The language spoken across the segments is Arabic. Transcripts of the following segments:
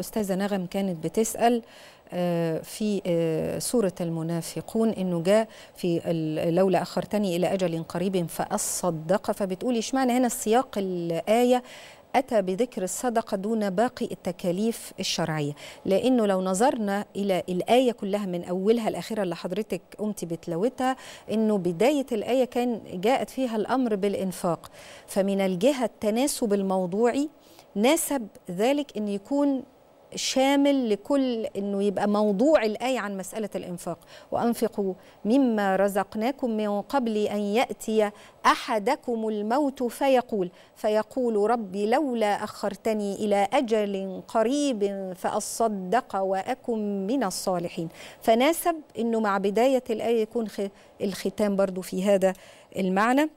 أستاذة نغم كانت بتسأل آه، في آه، سورة المنافقون إنه جاء في لولا أخرتني إلى أجل قريب فأصدق فبتقولي اشمعنى هنا السياق الآية أتى بذكر الصدقة دون باقي التكاليف الشرعية لأنه لو نظرنا إلى الآية كلها من أولها الأخيرة اللي حضرتك قمت بتلوتها أنه بداية الآية كان جاءت فيها الأمر بالإنفاق فمن الجهة التناسب الموضوعي ناسب ذلك أن يكون شامل لكل انه يبقى موضوع الايه عن مساله الانفاق وانفقوا مما رزقناكم من قبل ان ياتي احدكم الموت فيقول فيقول ربي لولا اخرتني الى اجل قريب فاصدق واكن من الصالحين فناسب انه مع بدايه الايه يكون الختام برضو في هذا المعنى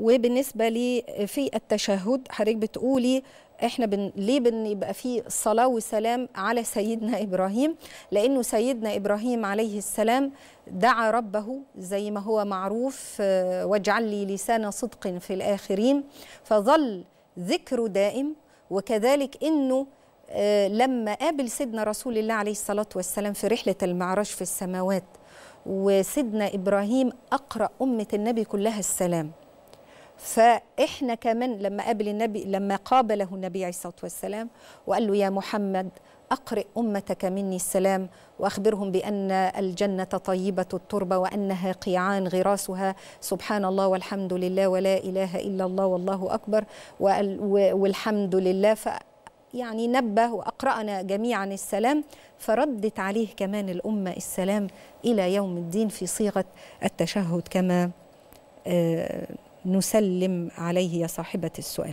وبالنسبه لي في التشهد حضرتك بتقولي احنا بن... ليه بنبقى في صلاه وسلام على سيدنا ابراهيم لانه سيدنا ابراهيم عليه السلام دعا ربه زي ما هو معروف آه، واجعل لي لسان صدق في الاخرين فظل ذكره دائم وكذلك انه آه، لما قابل سيدنا رسول الله عليه الصلاه والسلام في رحله المعراج في السماوات وسيدنا ابراهيم اقرا امه النبي كلها السلام فإحنا كمان لما قابل النبي لما قابله النبي عليه الصلاة والسلام وقال له يا محمد أقرئ أمتك مني السلام وأخبرهم بأن الجنة طيبة التربة وأنها قيعان غراسها سبحان الله والحمد لله ولا إله إلا الله والله أكبر والحمد لله ف يعني نبه وأقرأنا جميعا السلام فردت عليه كمان الأمة السلام إلى يوم الدين في صيغة التشهد كما آه نسلم عليه يا صاحبة السؤال